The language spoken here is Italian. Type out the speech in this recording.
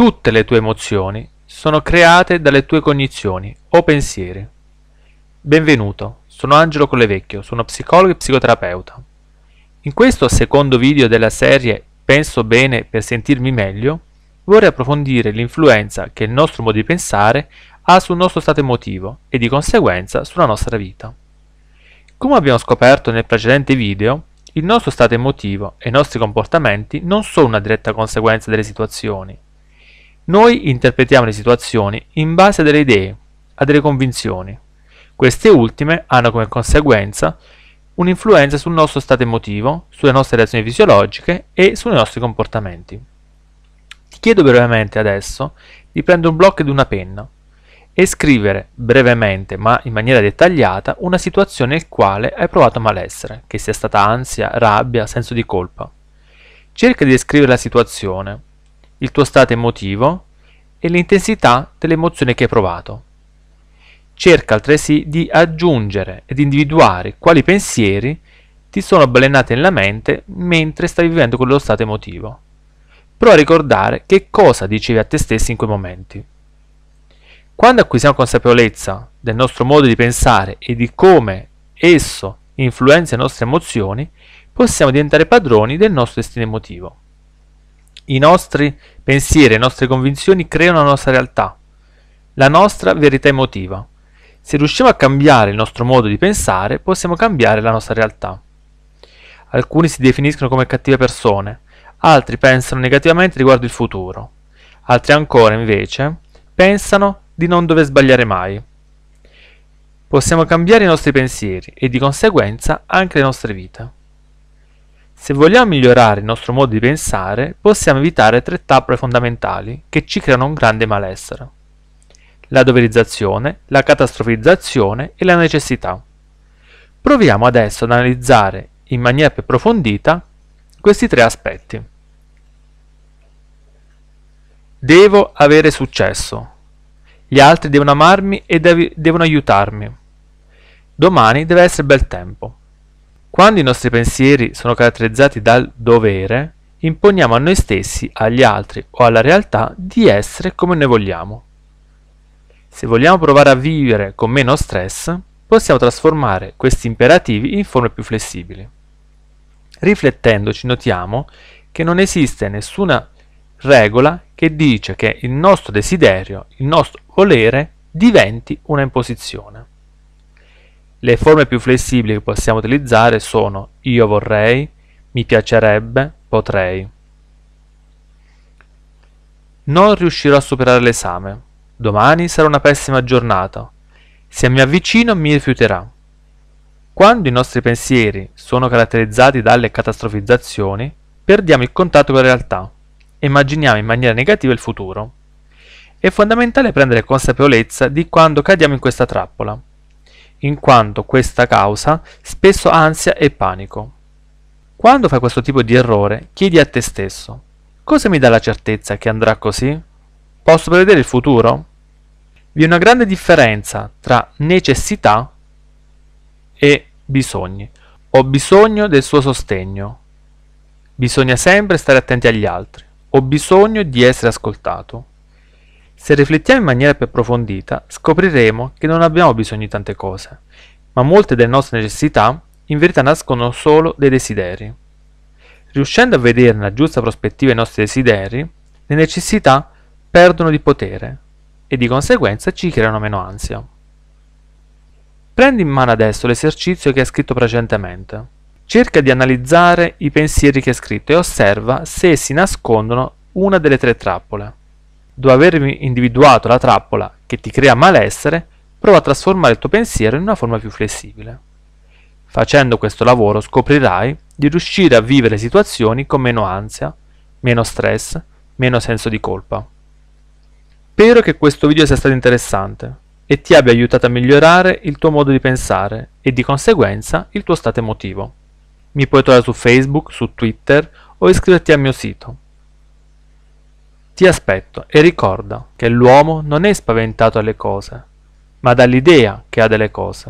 Tutte le tue emozioni sono create dalle tue cognizioni o pensieri. Benvenuto, sono Angelo Collevecchio, sono psicologo e psicoterapeuta. In questo secondo video della serie Penso bene per sentirmi meglio, vorrei approfondire l'influenza che il nostro modo di pensare ha sul nostro stato emotivo e di conseguenza sulla nostra vita. Come abbiamo scoperto nel precedente video, il nostro stato emotivo e i nostri comportamenti non sono una diretta conseguenza delle situazioni, noi interpretiamo le situazioni in base a delle idee, a delle convinzioni. Queste ultime hanno come conseguenza un'influenza sul nostro stato emotivo, sulle nostre reazioni fisiologiche e sui nostri comportamenti. Ti chiedo brevemente adesso di prendere un blocco ed una penna e scrivere brevemente ma in maniera dettagliata una situazione nel quale hai provato malessere, che sia stata ansia, rabbia, senso di colpa. Cerca di descrivere la situazione, il tuo stato emotivo, e l'intensità dell'emozione che hai provato. Cerca altresì di aggiungere ed individuare quali pensieri ti sono balenati nella mente mentre stai vivendo quello stato emotivo. Prova a ricordare che cosa dicevi a te stesso in quei momenti. Quando acquisiamo consapevolezza del nostro modo di pensare e di come esso influenza le nostre emozioni, possiamo diventare padroni del nostro destino emotivo. I nostri pensieri e le nostre convinzioni creano la nostra realtà, la nostra verità emotiva. Se riusciamo a cambiare il nostro modo di pensare, possiamo cambiare la nostra realtà. Alcuni si definiscono come cattive persone, altri pensano negativamente riguardo il futuro, altri ancora, invece, pensano di non dover sbagliare mai. Possiamo cambiare i nostri pensieri e di conseguenza anche le nostre vite. Se vogliamo migliorare il nostro modo di pensare, possiamo evitare tre tappe fondamentali che ci creano un grande malessere. La doverizzazione, la catastrofizzazione e la necessità. Proviamo adesso ad analizzare in maniera più approfondita questi tre aspetti. Devo avere successo. Gli altri devono amarmi e dev devono aiutarmi. Domani deve essere bel tempo. Quando i nostri pensieri sono caratterizzati dal dovere, imponiamo a noi stessi, agli altri o alla realtà di essere come noi vogliamo. Se vogliamo provare a vivere con meno stress, possiamo trasformare questi imperativi in forme più flessibili. Riflettendoci notiamo che non esiste nessuna regola che dice che il nostro desiderio, il nostro volere diventi una imposizione. Le forme più flessibili che possiamo utilizzare sono io vorrei, mi piacerebbe, potrei. Non riuscirò a superare l'esame. Domani sarà una pessima giornata. Se mi avvicino mi rifiuterà. Quando i nostri pensieri sono caratterizzati dalle catastrofizzazioni, perdiamo il contatto con la realtà e immaginiamo in maniera negativa il futuro. È fondamentale prendere consapevolezza di quando cadiamo in questa trappola in quanto questa causa spesso ansia e panico. Quando fai questo tipo di errore, chiedi a te stesso, cosa mi dà la certezza che andrà così? Posso prevedere il futuro? Vi è una grande differenza tra necessità e bisogni. Ho bisogno del suo sostegno. Bisogna sempre stare attenti agli altri. Ho bisogno di essere ascoltato. Se riflettiamo in maniera più approfondita, scopriremo che non abbiamo bisogno di tante cose, ma molte delle nostre necessità in verità nascono solo dei desideri. Riuscendo a vedere nella giusta prospettiva i nostri desideri, le necessità perdono di potere e di conseguenza ci creano meno ansia. Prendi in mano adesso l'esercizio che hai scritto precedentemente. Cerca di analizzare i pensieri che hai scritto e osserva se si nascondono una delle tre trappole. Dopo aver individuato la trappola che ti crea malessere, prova a trasformare il tuo pensiero in una forma più flessibile. Facendo questo lavoro scoprirai di riuscire a vivere situazioni con meno ansia, meno stress, meno senso di colpa. Spero che questo video sia stato interessante e ti abbia aiutato a migliorare il tuo modo di pensare e di conseguenza il tuo stato emotivo. Mi puoi trovare su Facebook, su Twitter o iscriverti al mio sito ti aspetto e ricorda che l'uomo non è spaventato alle cose, ma dall'idea che ha delle cose.